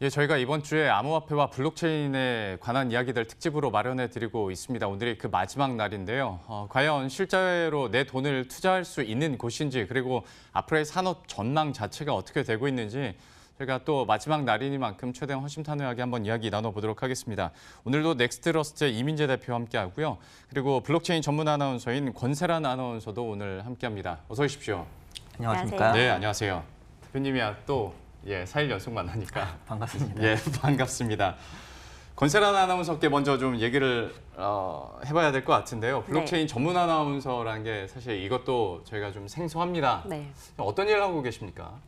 예, 저희가 이번 주에 암호화폐와 블록체인에 관한 이야기들 특집으로 마련해 드리고 있습니다. 오늘이 그 마지막 날인데요. 어, 과연 실제로 내 돈을 투자할 수 있는 곳인지 그리고 앞으로의 산업 전망 자체가 어떻게 되고 있는지 저희가 또 마지막 날이니만큼 최대한 허심탄회하게 한번 이야기 나눠보도록 하겠습니다. 오늘도 넥스트러스트 의 이민재 대표와 함께하고요. 그리고 블록체인 전문 아나운서인 권세란 아나운서도 오늘 함께합니다. 어서 오십시오. 안녕하십니까. 네, 안녕하세요. 대표님이야 또 예, 4일 연속 만나니까 반갑습니다. 예, 반갑습니다. 권세란 아나운서께 먼저 좀 얘기를 어, 해봐야 될 것 같은데요. 네. 블록체인 네. 전문 아나운서라는 게 사실 이것도 저희가 좀 생소합니다. 네. 어떤 일을 하고 계십니까?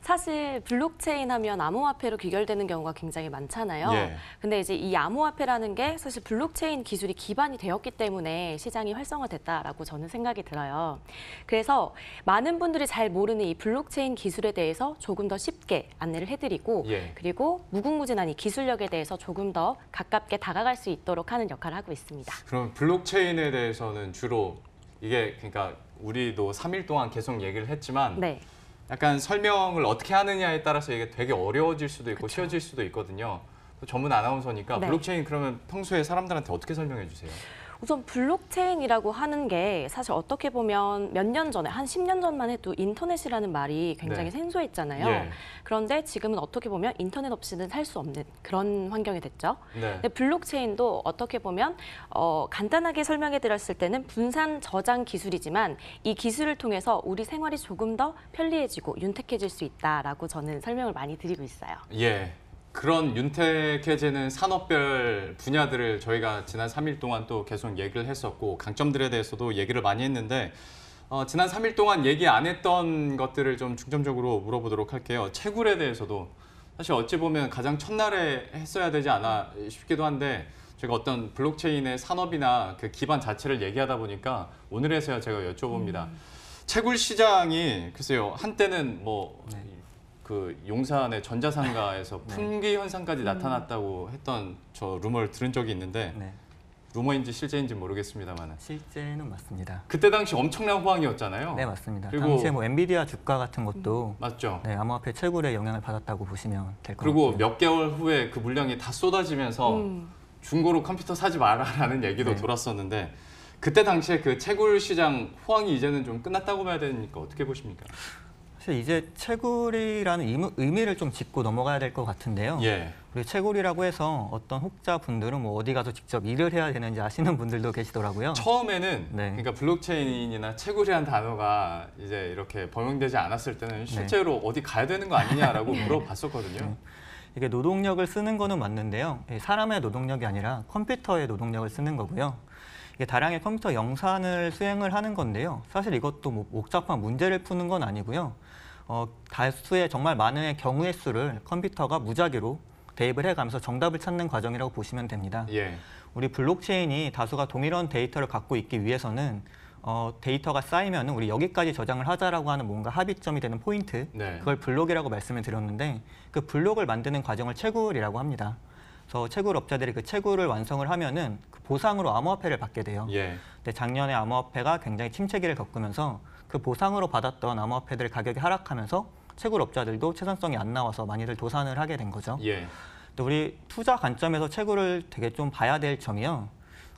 사실 블록체인 하면 암호화폐로 귀결되는 경우가 굉장히 많잖아요. 예. 근데 이제 이 암호화폐라는 게 사실 블록체인 기술이 기반이 되었기 때문에 시장이 활성화됐다라고 저는 생각이 들어요. 그래서 많은 분들이 잘 모르는 이 블록체인 기술에 대해서 조금 더 쉽게 안내를 해드리고 예. 그리고 무궁무진한 이 기술력에 대해서 조금 더 가깝게 다가갈 수 있도록 하는 역할을 하고 있습니다. 그럼 블록체인에 대해서는 주로 이게 그러니까 우리도 3일 동안 계속 얘기를 했지만 네. 약간 설명을 어떻게 하느냐에 따라서 이게 되게 어려워질 수도 있고 그쵸. 쉬워질 수도 있거든요. 전문 아나운서니까 네. 블록체인 그러면 평소에 사람들한테 어떻게 설명해 주세요? 우선 블록체인이라고 하는 게 사실 어떻게 보면 몇 년 전에 한 10년 전만 해도 인터넷이라는 말이 굉장히 네. 생소했잖아요. 예. 그런데 지금은 어떻게 보면 인터넷 없이는 살 수 없는 그런 환경이 됐죠. 네. 근데 블록체인도 어떻게 보면 어, 간단하게 설명해 드렸을 때는 분산 저장 기술이지만 이 기술을 통해서 우리 생활이 조금 더 편리해지고 윤택해질 수 있다라고 저는 설명을 많이 드리고 있어요. 예. 그런 윤택해지는 산업별 분야들을 저희가 지난 3일 동안 또 계속 얘기를 했었고 강점들에 대해서도 얘기를 많이 했는데 어, 지난 3일 동안 얘기 안 했던 것들을 좀 중점적으로 물어보도록 할게요. 채굴에 대해서도 사실 어찌 보면 가장 첫날에 했어야 되지 않아 싶기도 한데 제가 어떤 블록체인의 산업이나 그 기반 자체를 얘기하다 보니까 오늘에서야 제가 여쭤봅니다. 음. 채굴 시장이 글쎄요 한때는 뭐 네. 그 용산의 전자상가에서 네. 품귀 현상까지 음. 나타났다고 했던 저 루머를 들은 적이 있는데 네. 루머인지 실제인지 모르겠습니다만 실제는 맞습니다. 그때 당시 엄청난 호황이었잖아요. 네 맞습니다. 그리고 당시에 뭐 엔비디아 주가 같은 것도 음, 맞죠. 네 암호화폐 채굴에 그 영향을 받았다고 보시면 될 것 같아요. 그리고 같습니다. 몇 개월 후에 그 물량이 다 쏟아지면서 음. 중고로 컴퓨터 사지 마라라는 얘기도 네. 돌았었는데 그때 당시에 그 채굴 시장 호황이 이제는 좀 끝났다고 봐야 되니까 어떻게 보십니까? 사실 이제 채굴이라는 의미를 좀 짚고 넘어가야 될 것 같은데요. 예. 우리 채굴이라고 해서 어떤 혹자분들은 뭐 어디 가서 직접 일을 해야 되는지 아시는 분들도 계시더라고요. 처음에는 네. 그러니까 블록체인이나 채굴이란 단어가 이제 이렇게 범용되지 않았을 때는 네. 실제로 네. 어디 가야 되는 거 아니냐라고 네. 물어봤었거든요. 네. 이게 노동력을 쓰는 거는 맞는데요. 사람의 노동력이 아니라 컴퓨터의 노동력을 쓰는 거고요. 다량의 컴퓨터 영산을 수행을 하는 건데요. 사실 이것도 뭐 복잡한 문제를 푸는 건 아니고요. 어, 다수의 정말 많은 경우의 수를 컴퓨터가 무작위로 대입을 해가면서 정답을 찾는 과정이라고 보시면 됩니다. 예. 우리 블록체인이 다수가 동일한 데이터를 갖고 있기 위해서는 어, 데이터가 쌓이면 우리 여기까지 저장을 하자라고 하는 뭔가 합의점이 되는 포인트, 네. 그걸 블록이라고 말씀을 드렸는데 그 블록을 만드는 과정을 채굴이라고 합니다. 그래서 채굴 업자들이 그 채굴을 완성을 하면은 그 보상으로 암호화폐를 받게 돼요. 예. 근데 작년에 암호화폐가 굉장히 침체기를 겪으면서 그 보상으로 받았던 암호화폐들 가격이 하락하면서 채굴업자들도 채산성이 안 나와서 많이들 도산을 하게 된 거죠. 예. 또 우리 투자 관점에서 채굴을 되게 좀 봐야 될 점이요.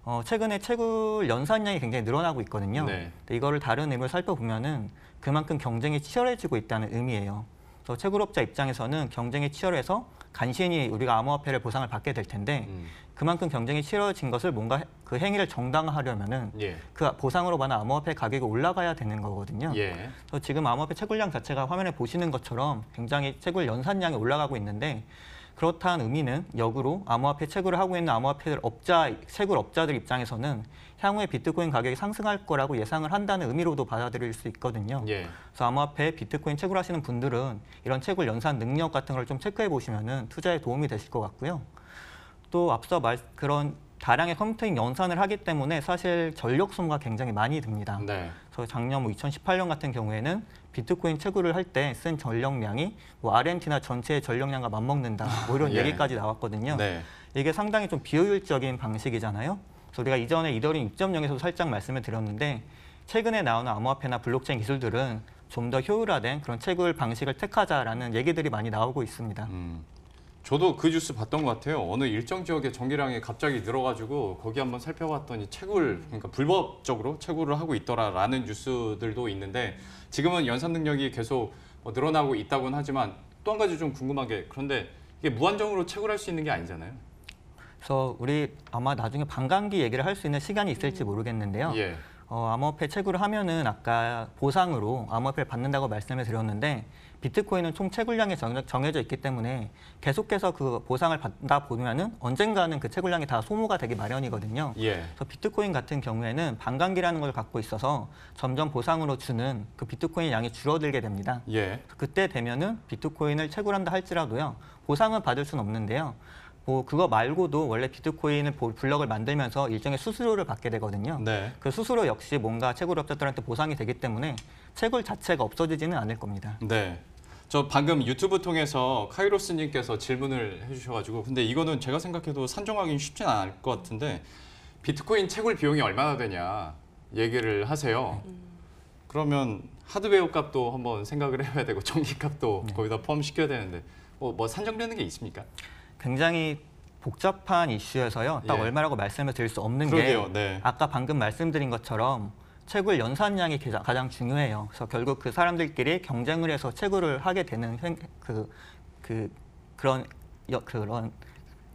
어, 최근에 채굴 연산량이 굉장히 늘어나고 있거든요. 네. 근데 이거를 다른 의미로 살펴보면은 그만큼 경쟁이 치열해지고 있다는 의미예요. 그래서 채굴업자 입장에서는 경쟁이 치열해서 간신히 우리가 암호화폐를 보상을 받게 될 텐데 음. 그만큼 경쟁이 치열해진 것을 뭔가 그 행위를 정당화하려면은 예. 그 보상으로 받는 암호화폐 가격이 올라가야 되는 거거든요. 예. 그래서 지금 암호화폐 채굴량 자체가 화면에 보시는 것처럼 굉장히 채굴 연산량이 올라가고 있는데 그렇다는 의미는 역으로 암호화폐 채굴을 하고 있는 암호화폐 업자, 채굴 업자들 입장에서는 향후에 비트코인 가격이 상승할 거라고 예상을 한다는 의미로도 받아들일 수 있거든요. 예. 그래서 암호화폐 비트코인 채굴하시는 분들은 이런 채굴 연산 능력 같은 걸 좀 체크해 보시면 투자에 도움이 되실 것 같고요. 또 앞서 말, 그런 다량의 컴퓨터잉 연산을 하기 때문에 사실 전력 소모가 굉장히 많이 듭니다. 네. 그래서 작년 뭐 2018년 같은 경우에는 비트코인 채굴을 할 때 쓴 전력량이 뭐 아르헨티나 전체의 전력량과 맞먹는다 아, 뭐 이런 예. 얘기까지 나왔거든요. 네. 이게 상당히 좀 비효율적인 방식이잖아요. 그래서 우리가 이전에 이더링 6.0에서도 살짝 말씀을 드렸는데 최근에 나오는 암호화폐나 블록체인 기술들은 좀 더 효율화된 그런 채굴 방식을 택하자라는 얘기들이 많이 나오고 있습니다. 음. 저도 그 뉴스 봤던 것 같아요. 어느 일정 지역에 전기량이 갑자기 늘어가지고 거기 한번 살펴봤더니 채굴, 그러니까 불법적으로 채굴을 하고 있더라라는 뉴스들도 있는데 지금은 연산 능력이 계속 뭐 늘어나고 있다고는 하지만 또 한 가지 좀 궁금한 게 그런데 이게 무한정으로 채굴할 수 있는 게 아니잖아요. 그래서 우리 아마 나중에 반감기 얘기를 할 수 있는 시간이 있을지 음. 모르겠는데요. 예. 어, 암호화폐 채굴을 하면은 아까 보상으로 암호화폐를 받는다고 말씀을 드렸는데 비트코인은 총 채굴량이 정해져 있기 때문에 계속해서 그 보상을 받다 보면은 언젠가는 그 채굴량이 다 소모가 되기 마련이거든요. 예. 그래서 비트코인 같은 경우에는 반감기라는 걸 갖고 있어서 점점 보상으로 주는 그 비트코인 양이 줄어들게 됩니다. 예. 그때 되면은 비트코인을 채굴한다 할지라도요 보상은 받을 수는 없는데요. 뭐 그거 말고도 원래 비트코인은 블럭을 만들면서 일정의 수수료를 받게 되거든요. 네. 그 수수료 역시 뭔가 채굴업자들한테 보상이 되기 때문에 채굴 자체가 없어지지는 않을 겁니다. 네. 저 방금 유튜브 통해서 카이로스님께서 질문을 해주셔가지고 근데 이거는 제가 생각해도 산정하기 쉽진 않을 것 같은데 비트코인 채굴 비용이 얼마나 되냐 얘기를 하세요. 네. 그러면 하드웨어 값도 한번 생각을 해봐야 되고 전기 값도 네. 거기다 포함시켜야 되는데 뭐, 뭐 산정되는 게 있습니까? 굉장히 복잡한 이슈에서요. 딱 예. 얼마라고 말씀을 드릴 수 없는 그러게요. 게 네. 아까 방금 말씀드린 것처럼 채굴 연산량이 가장 중요해요. 그래서 결국 그 사람들끼리 경쟁을 해서 채굴을 하게 되는 그, 그 그런 그런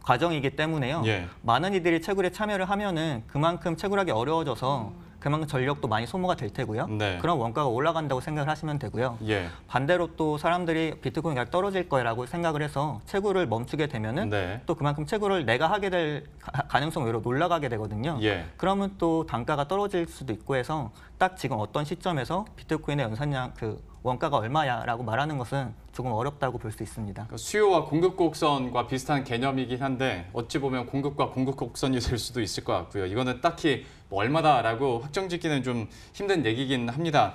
과정이기 때문에요. 예. 많은 이들이 채굴에 참여를 하면은 그만큼 채굴하기 어려워져서 음. 그만큼 전력도 많이 소모가 될 테고요. 네. 그런 원가가 올라간다고 생각을 하시면 되고요. 예. 반대로 또 사람들이 비트코인 가격 떨어질 거라고 생각을 해서 채굴을 멈추게 되면은 네. 또 그만큼 채굴을 내가 하게 될 가능성 외로 놀라가게 되거든요. 예. 그러면 또 단가가 떨어질 수도 있고 해서 딱 지금 어떤 시점에서 비트코인의 연산량 그 원가가 얼마야라고 말하는 것은 조금 어렵다고 볼 수 있습니다. 그러니까 수요와 공급 곡선과 비슷한 개념이긴 한데 어찌 보면 공급과 공급 곡선이 될 수도 있을 것 같고요. 이거는 딱히 뭐 얼마다라고 확정짓기는 좀 힘든 얘기긴 합니다.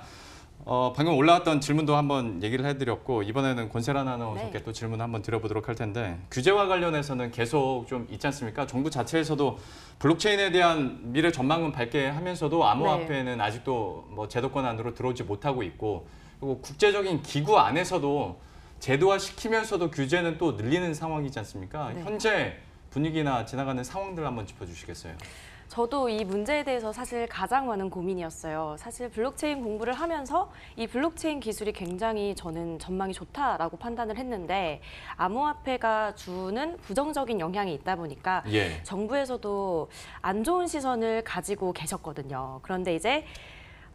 어, 방금 올라왔던 질문도 한번 얘기를 해드렸고 이번에는 권세란 아나운서께 네. 또 질문 한번 드려보도록 할 텐데 규제와 관련해서는 계속 좀 있지 않습니까? 정부 자체에서도 블록체인에 대한 미래 전망은 밝게 하면서도 암호화폐는 네. 아직도 뭐 제도권 안으로 들어오지 못하고 있고 그리고 국제적인 기구 안에서도 제도화 시키면서도 규제는 또 늘리는 상황이지 않습니까? 네. 현재 분위기나 지나가는 상황들 한번 짚어주시겠어요? 저도 이 문제에 대해서 사실 가장 많은 고민이었어요. 사실 블록체인 공부를 하면서 이 블록체인 기술이 굉장히 저는 전망이 좋다라고 판단을 했는데 암호화폐가 주는 부정적인 영향이 있다 보니까 예. 정부에서도 안 좋은 시선을 가지고 계셨거든요. 그런데 이제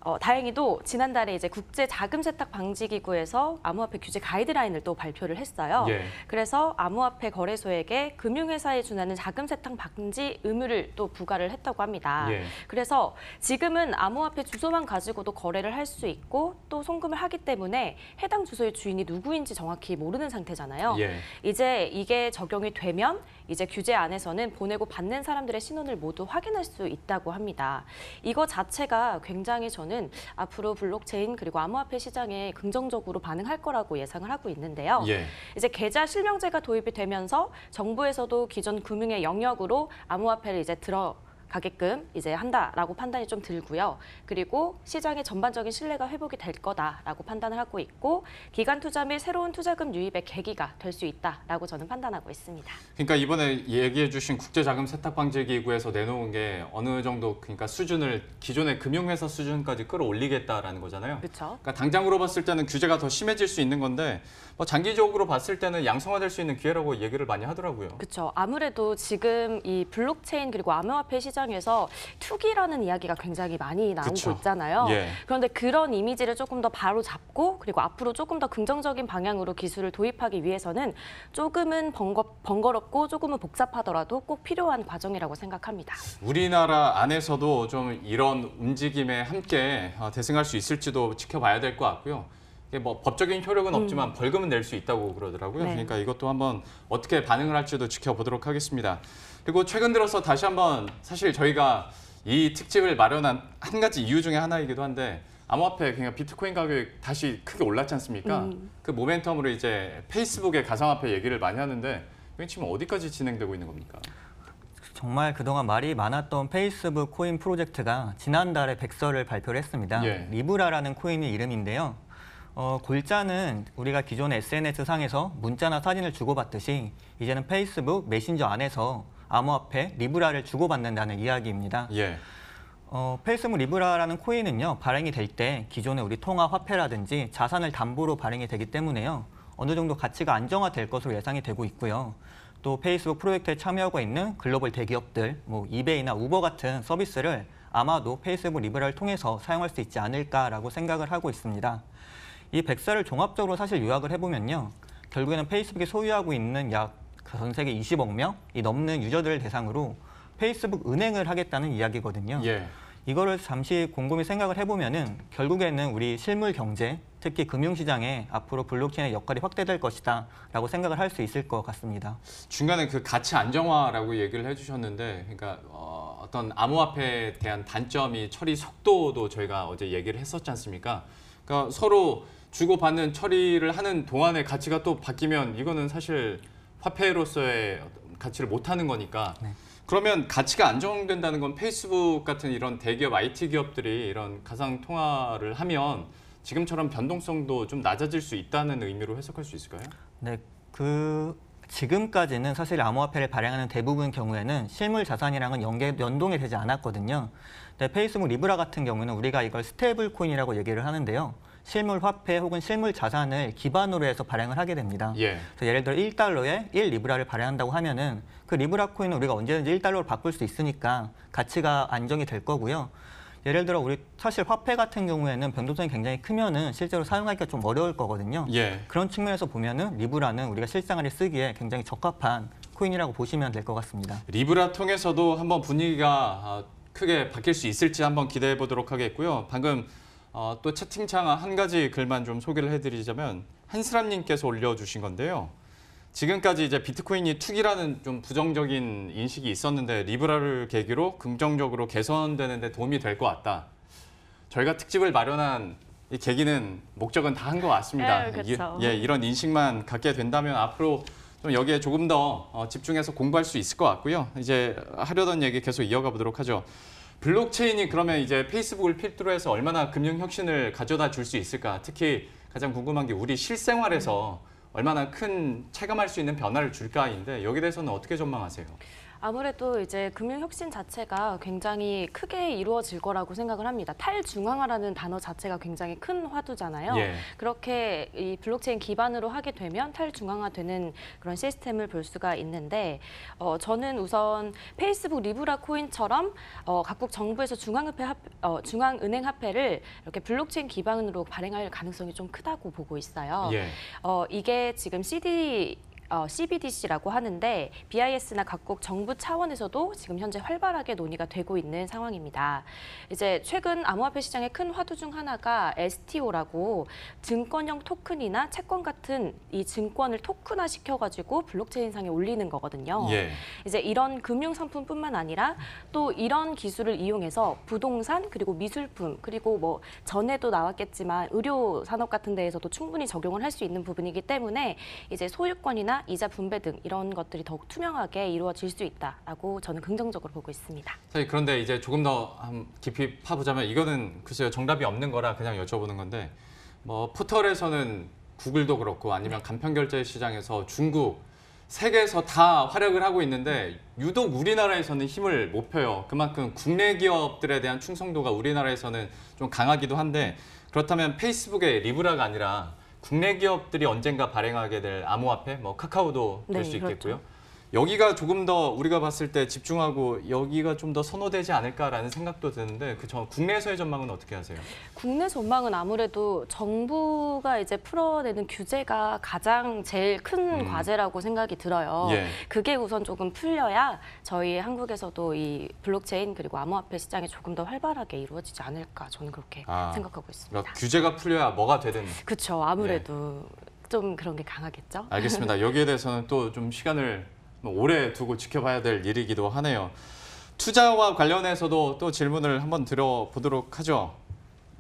어, 다행히도 지난달에 이제 국제 자금 세탁 방지 기구에서 암호화폐 규제 가이드라인을 또 발표를 했어요. 예. 그래서 암호화폐 거래소에게 금융회사에 준하는 자금 세탁 방지 의무를 또 부과를 했다고 합니다. 예. 그래서 지금은 암호화폐 주소만 가지고도 거래를 할 수 있고 또 송금을 하기 때문에 해당 주소의 주인이 누구인지 정확히 모르는 상태잖아요. 예. 이제 이게 적용이 되면 이제 규제 안에서는 보내고 받는 사람들의 신원을 모두 확인할 수 있다고 합니다. 이거 자체가 굉장히 저는 정부는 앞으로 블록체인 그리고 암호화폐 시장에 긍정적으로 반응할 거라고 예상을 하고 있는데요. 예. 이제 계좌 실명제가 도입이 되면서 정부에서도 기존 금융의 영역으로 암호화폐를 이제 들어 가게끔 이제 한다라고 판단이 좀 들고요. 그리고 시장의 전반적인 신뢰가 회복이 될 거다라고 판단을 하고 있고 기간 투자 및 새로운 투자금 유입의 계기가 될 수 있다라고 저는 판단하고 있습니다. 그러니까 이번에 얘기해 주신 국제자금 세탁 방지 기구에서 내놓은 게 어느 정도 그러니까 수준을 기존의 금융회사 수준까지 끌어올리겠다라는 거잖아요. 그렇죠. 그러니까 당장으로 봤을 때는 규제가 더 심해질 수 있는 건데 뭐 장기적으로 봤을 때는 양성화될 수 있는 기회라고 얘기를 많이 하더라고요. 그렇죠. 아무래도 지금 이 블록체인 그리고 암호화폐 시장 시장에서 투기라는 이야기가 굉장히 많이 나오고 그쵸. 있잖아요. 예. 그런데 그런 이미지를 조금 더 바로 잡고 그리고 앞으로 조금 더 긍정적인 방향으로 기술을 도입하기 위해서는 조금은 번거, 번거롭고 조금은 복잡하더라도 꼭 필요한 과정이라고 생각합니다. 우리나라 안에서도 좀 이런 움직임에 함께 어, 대승할 수 있을지도 지켜봐야 될 것 같고요. 뭐 법적인 효력은 음. 없지만 음. 벌금은 낼 수 있다고 그러더라고요. 네. 그러니까 이것도 한번 어떻게 반응을 할지도 지켜보도록 하겠습니다. 그리고 최근 들어서 다시 한번 사실 저희가 이 특집을 마련한 한 가지 이유 중에 하나이기도 한데 암호화폐 그냥 비트코인 가격이 다시 크게 올랐지 않습니까? 음. 그 모멘텀으로 이제 페이스북에 가상화폐 얘기를 많이 하는데 이 지금 어디까지 진행되고 있는 겁니까? 정말 그동안 말이 많았던 페이스북 코인 프로젝트가 지난달에 백서를 발표를 했습니다. 예. 리브라라는 코인의 이름인데요. 어, 골자는 우리가 기존의 SNS상에서 문자나 사진을 주고받듯이 이제는 페이스북 메신저 안에서 암호화폐 리브라를 주고받는다는 이야기입니다. 예. 어, 펠스무 리브라라는 코인은요 발행이 될 때 기존의 우리 통화 화폐라든지 자산을 담보로 발행이 되기 때문에요 어느 정도 가치가 안정화될 것으로 예상이 되고 있고요. 또 페이스북 프로젝트에 참여하고 있는 글로벌 대기업들, 뭐 이베이나 우버 같은 서비스를 아마도 페이스북 리브라를 통해서 사용할 수 있지 않을까라고 생각을 하고 있습니다. 이 백사를 종합적으로 사실 요약을 해보면요. 결국에는 페이스북이 소유하고 있는 약전 세계 20억 명이 넘는 유저들 대상으로 페이스북 은행을 하겠다는 이야기거든요. 예. 이거를 잠시 곰곰이 생각을 해보면은 결국에는 우리 실물 경제, 특히 금융시장에 앞으로 블록체인의 역할이 확대될 것이다라고 생각을 할 수 있을 것 같습니다. 중간에 그 가치 안정화라고 얘기를 해주셨는데, 그러니까 어, 어떤 암호화폐에 대한 단점이 처리 속도도 저희가 어제 얘기를 했었지 않습니까? 그러니까 서로 주고받는 처리를 하는 동안에 가치가 또 바뀌면 이거는 사실 화폐로서의 가치를 못하는 거니까 네. 그러면 가치가 안정된다는 건 페이스북 같은 이런 대기업 IT 기업들이 이런 가상 통화를 하면 지금처럼 변동성도 좀 낮아질 수 있다는 의미로 해석할 수 있을까요? 네, 그 지금까지는 사실 암호화폐를 발행하는 대부분 경우에는 실물 자산이랑은 연계, 연동이 되지 않았거든요. 근데 페이스북 리브라 같은 경우는 우리가 이걸 스테이블 코인이라고 얘기를 하는데요. 실물 화폐 혹은 실물 자산을 기반으로 해서 발행을 하게 됩니다. 예. 예를 들어 1달러에 1리브라를 발행한다고 하면은 그 리브라 코인은 우리가 언제든지 1달러로 바꿀 수 있으니까 가치가 안정이 될 거고요. 예를 들어 우리 사실 화폐 같은 경우에는 변동성이 굉장히 크면은 실제로 사용하기가 좀 어려울 거거든요. 예. 그런 측면에서 보면은 리브라는 우리가 실생활에 쓰기에 굉장히 적합한 코인이라고 보시면 될 것 같습니다. 리브라 통해서도 한번 분위기가 어, 크게 바뀔 수 있을지 한번 기대해 보도록 하겠고요. 방금 어, 또 채팅창 한 가지 글만 좀 소개를 해드리자면 한스람님께서 올려주신 건데요. 지금까지 이제 비트코인이 투기라는 좀 부정적인 인식이 있었는데 리브라를 계기로 긍정적으로 개선되는 데 도움이 될 것 같다. 저희가 특집을 마련한 이 계기는 목적은 다 한 것 같습니다. 에이, 네, 그렇죠. 그 예, 이런 인식만 갖게 된다면 앞으로 좀 여기에 조금 더 어, 집중해서 공부할 수 있을 것 같고요. 이제 하려던 얘기 계속 이어가 보도록 하죠. 블록체인이 그러면 이제 페이스북을 필두로 해서 얼마나 금융 혁신을 가져다 줄 수 있을까? 특히 가장 궁금한 게 우리 실생활에서 얼마나 큰 체감할 수 있는 변화를 줄까인데 여기 대해서는 어떻게 전망하세요? 아무래도 이제 금융혁신 자체가 굉장히 크게 이루어질 거라고 생각을 합니다. 탈중앙화라는 단어 자체가 굉장히 큰 화두잖아요. 예. 그렇게 이 블록체인 기반으로 하게 되면 탈중앙화되는 그런 시스템을 볼 수가 있는데 어, 저는 우선 페이스북 리브라 코인처럼 어, 각국 정부에서 중앙협회 합, 어, 중앙은행 화폐를 이렇게 블록체인 기반으로 발행할 가능성이 좀 크다고 보고 있어요. 예. 어, 이게 지금 CD 어, CBDC라고 하는데 BIS나 각국 정부 차원에서도 지금 현재 활발하게 논의가 되고 있는 상황입니다. 이제 최근 암호화폐 시장의 큰 화두 중 하나가 STO라고 증권형 토큰이나 채권 같은 이 증권을 토큰화 시켜가지고 블록체인상에 올리는 거거든요. 예. 이제 이런 금융 상품뿐만 아니라 또 이런 기술을 이용해서 부동산 그리고 미술품 그리고 뭐 전에도 나왔겠지만 의료 산업 같은 데에서도 충분히 적용을 할 수 있는 부분이기 때문에 이제 소유권이나 이자 분배 등 이런 것들이 더욱 투명하게 이루어질 수 있다라고 저는 긍정적으로 보고 있습니다. 사실 그런데 이제 조금 더 깊이 파보자면 이거는 글쎄요 정답이 없는 거라 그냥 여쭤보는 건데 뭐 포털에서는 구글도 그렇고 아니면 네. 간편 결제 시장에서 중국 세계에서 다 활약을 하고 있는데 유독 우리나라에서는 힘을 못 펴요. 그만큼 국내 기업들에 대한 충성도가 우리나라에서는 좀 강하기도 한데 그렇다면 페이스북에 리브라가 아니라 국내 기업들이 언젠가 발행하게 될 암호화폐, 뭐 카카오도 될수 네, 있겠고요. 그렇죠. 여기가 조금 더 우리가 봤을 때 집중하고 여기가 좀 더 선호되지 않을까라는 생각도 드는데 그 전 국내에서의 전망은 어떻게 하세요? 국내 전망은 아무래도 정부가 이제 풀어내는 규제가 가장 제일 큰 음. 과제라고 생각이 들어요. 예. 그게 우선 조금 풀려야 저희 한국에서도 이 블록체인 그리고 암호화폐 시장이 조금 더 활발하게 이루어지지 않을까 저는 그렇게 아, 생각하고 있습니다. 그러니까 규제가 풀려야 뭐가 되든 그렇죠. 아무래도 예. 좀 그런 게 강하겠죠. 알겠습니다. 여기에 대해서는 또 좀 시간을 뭐 오래 두고 지켜봐야 될 일이기도 하네요. 투자와 관련해서도 또 질문을 한번 들어보도록 하죠.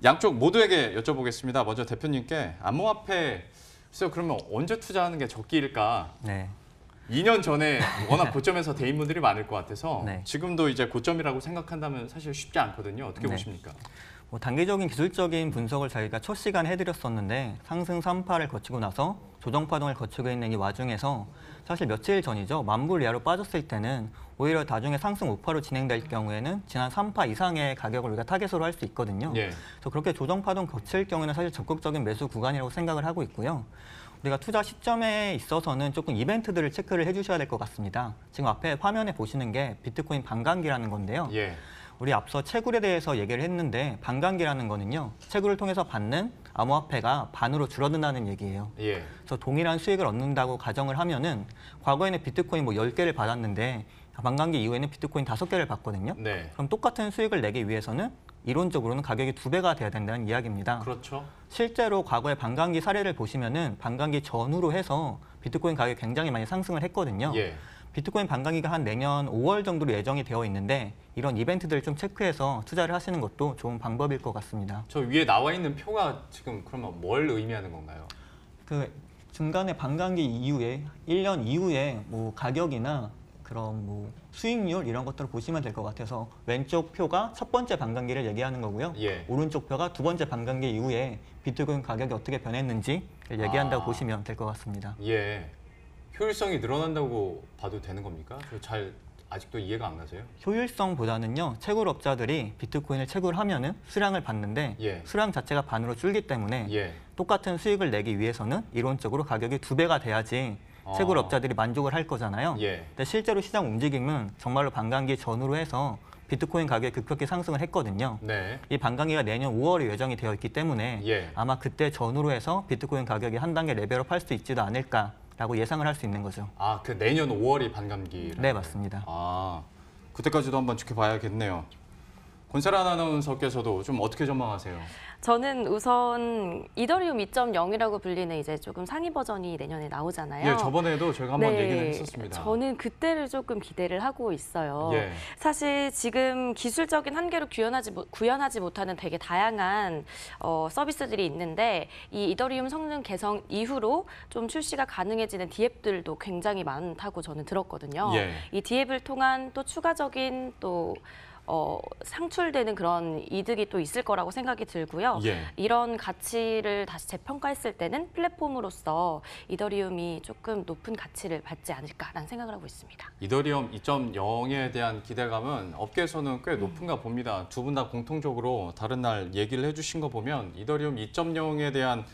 양쪽 모두에게 여쭤보겠습니다. 먼저 대표님께 암호화폐 글쎄요 그러면 언제 투자하는 게 적기일까? 네. 2년 전에 워낙 고점에서 대인분들이 많을 것 같아서 네. 지금도 이제 고점이라고 생각한다면 사실 쉽지 않거든요. 어떻게 네. 보십니까? 뭐단계적인 기술적인 분석을 저희가 첫 시간 해드렸었는데 상승 3파를 거치고 나서 조정 파동을 거치고 있는 이 와중에서 사실 며칠 전이죠. 만불 이하로 빠졌을 때는 오히려 나중에 상승 우파로 진행될 경우에는 지난 3파 이상의 가격을 우리가 타겟으로 할 수 있거든요. 예. 그래서 그렇게 조정 파동 거칠 경우에는 사실 적극적인 매수 구간이라고 생각을 하고 있고요. 우리가 투자 시점에 있어서는 조금 이벤트들을 체크를 해주셔야 될 것 같습니다. 지금 앞에 화면에 보시는 게 비트코인 반감기라는 건데요. 예. 우리 앞서 채굴에 대해서 얘기를 했는데 반감기라는 거는요. 채굴을 통해서 받는 암호화폐가 반으로 줄어든다는 얘기예요. 예. 그래서 동일한 수익을 얻는다고 가정을 하면은 과거에는 비트코인 뭐 10개를 받았는데 반감기 이후에는 비트코인 5개를 받거든요. 네. 그럼 똑같은 수익을 내기 위해서는 이론적으로는 가격이 두 배가 돼야 된다는 이야기입니다. 그렇죠. 실제로 과거의 반감기 사례를 보시면은 반감기 전후로 해서 비트코인 가격이 굉장히 많이 상승을 했거든요. 예. 비트코인 반감기가 한 내년 5월 정도로 예정이 되어 있는데 이런 이벤트들좀 체크해서 투자를 하시는 것도 좋은 방법일 것 같습니다. 저 위에 나와 있는 표가 지금 그러면 뭘 의미하는 건가요? 그 중간에 반감기 이후에 1년 이후에 뭐 가격이나 그런 뭐 수익률 이런 것들을 보시면 될 것 같아서 왼쪽 표가 첫 번째 반감기를 얘기하는 거고요. 예. 오른쪽 표가 두 번째 반감기 이후에 비트코인 가격이 어떻게 변했는지 얘기한다고 아. 보시면 될 것 같습니다. 예. 효율성이 늘어난다고 봐도 되는 겁니까? 잘 아직도 이해가 안 가세요? 효율성보다는요. 채굴업자들이 비트코인을 채굴하면은 수량을 받는데 예. 수량 자체가 반으로 줄기 때문에 예. 똑같은 수익을 내기 위해서는 이론적으로 가격이 두 배가 돼야지 아. 채굴업자들이 만족을 할 거잖아요. 예. 근데 실제로 시장 움직임은 정말로 반감기 전후로 해서 비트코인 가격이 급격히 상승을 했거든요. 네. 이 반감기가 내년 5월에 예정이 되어 있기 때문에 예. 아마 그때 전후로 해서 비트코인 가격이 한 단계 레벨업 할수 있지도 않을까 라고 예상을 할 수 있는 거죠. 아, 그 내년 5월이 반감기. 네, 맞습니다. 아, 그때까지도 한번 지켜봐야겠네요. 권세란 아나운서께서도 좀 어떻게 전망하세요? 저는 우선 이더리움 2.0이라고 불리는 이제 조금 상위 버전이 내년에 나오잖아요. 예, 저번에도 저가 한번 네, 얘기를 했었습니다. 저는 그때를 조금 기대를 하고 있어요. 예. 사실 지금 기술적인 한계로 구현하지, 구현하지 못하는 되게 다양한 어, 서비스들이 있는데 이 이더리움 성능 개선 이후로 좀 출시가 가능해지는 디앱들도 굉장히 많다고 저는 들었거든요. 예. 이 디앱을 통한 또 추가적인 또 어, 상출되는 그런 이득이 또 있을 거라고 생각이 들고요. 예. 이런 가치를 다시 재평가했을 때는 플랫폼으로서 이더리움이 조금 높은 가치를 받지 않을까라는 생각을 하고 있습니다. 이더리움 2.0에 대한 기대감은 업계에서는 꽤 음. 높은가 봅니다. 두 분 다 공통적으로 다른 날 얘기를 해주신 거 보면 이더리움 2.0에 대한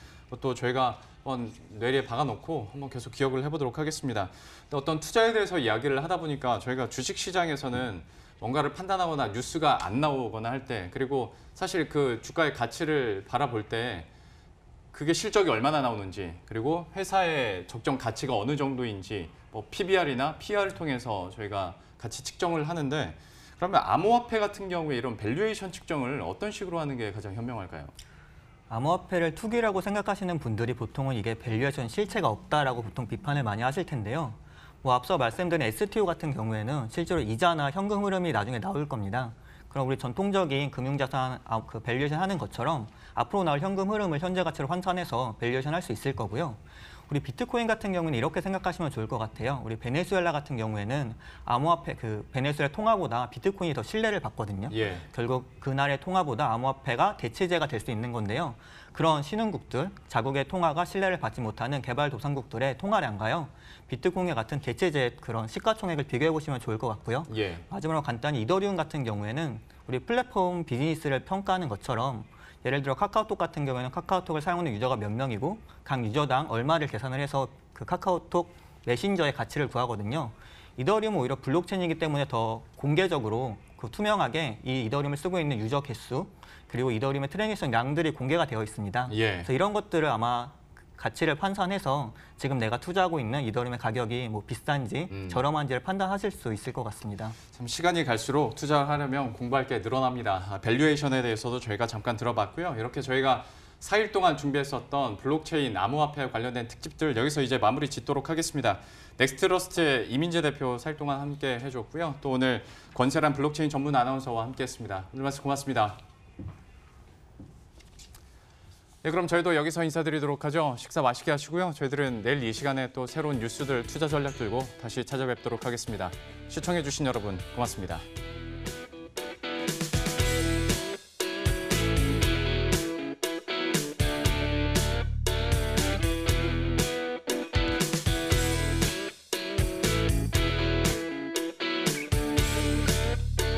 또 저희가 한번 뇌리에 박아놓고 한번 계속 기억을 해보도록 하겠습니다. 어떤 투자에 대해서 이야기를 하다 보니까 저희가 주식시장에서는 뭔가를 판단하거나 뉴스가 안 나오거나 할 때 그리고 사실 그 주가의 가치를 바라볼 때 그게 실적이 얼마나 나오는지 그리고 회사의 적정 가치가 어느 정도인지 뭐 PBR이나 PR을 통해서 저희가 같이 측정을 하는데 그러면 암호화폐 같은 경우에 이런 밸류에이션 측정을 어떤 식으로 하는 게 가장 현명할까요? 암호화폐를 투기라고 생각하시는 분들이 보통은 이게 밸류에이션 실체가 없다라고 보통 비판을 많이 하실 텐데요. 뭐 앞서 말씀드린 STO 같은 경우에는 실제로 이자나 현금 흐름이 나중에 나올 겁니다. 그럼 우리 전통적인 금융자산 아, 그 밸류에이션 하는 것처럼 앞으로 나올 현금 흐름을 현재 가치로 환산해서 밸류에이션 할 수 있을 거고요. 우리 비트코인 같은 경우는 이렇게 생각하시면 좋을 것 같아요. 우리 베네수엘라 같은 경우에는 암호화폐 그 베네수엘라 통화보다 비트코인이 더 신뢰를 받거든요. 예. 결국 그날의 통화보다 암호화폐가 대체제가 될 수 있는 건데요. 그런 신흥국들, 자국의 통화가 신뢰를 받지 못하는 개발도상국들의 통화량과요. 비트코인과 같은 대체제 그런 시가총액을 비교해 보시면 좋을 것 같고요. 예. 마지막으로 간단히 이더리움 같은 경우에는 우리 플랫폼 비즈니스를 평가하는 것처럼 예를 들어 카카오톡 같은 경우에는 카카오톡을 사용하는 유저가 몇 명이고 각 유저당 얼마를 계산을 해서 그 카카오톡 메신저의 가치를 구하거든요. 이더리움은 오히려 블록체인이기 때문에 더 공개적으로 그 투명하게 이 이더리움을 쓰고 있는 유저 개수 그리고 이더리움의 트레이닝성 양들이 공개가 되어 있습니다. 예. 그래서 이런 것들을 아마 가치를 판산해서 지금 내가 투자하고 있는 이더리움의 가격이 뭐 비싼지 음. 저렴한지를 판단하실 수 있을 것 같습니다. 참 시간이 갈수록 투자하려면 공부할 게 늘어납니다. 아, 밸류에이션에 대해서도 저희가 잠깐 들어봤고요. 이렇게 저희가 4일 동안 준비했었던 블록체인 암호화폐 관련된 특집들 여기서 이제 마무리 짓도록 하겠습니다. 넥스트러스트의 이민재 대표 4일 동안 함께 해줬고요. 또 오늘 권세란 블록체인 전문 아나운서와 함께했습니다. 오늘 말씀 고맙습니다. 네, 그럼 저희도 여기서 인사드리도록 하죠. 식사 맛있게 하시고요. 저희들은 내일 이 시간에 또 새로운 뉴스들, 투자 전략 들고 다시 찾아뵙도록 하겠습니다. 시청해주신 여러분 고맙습니다.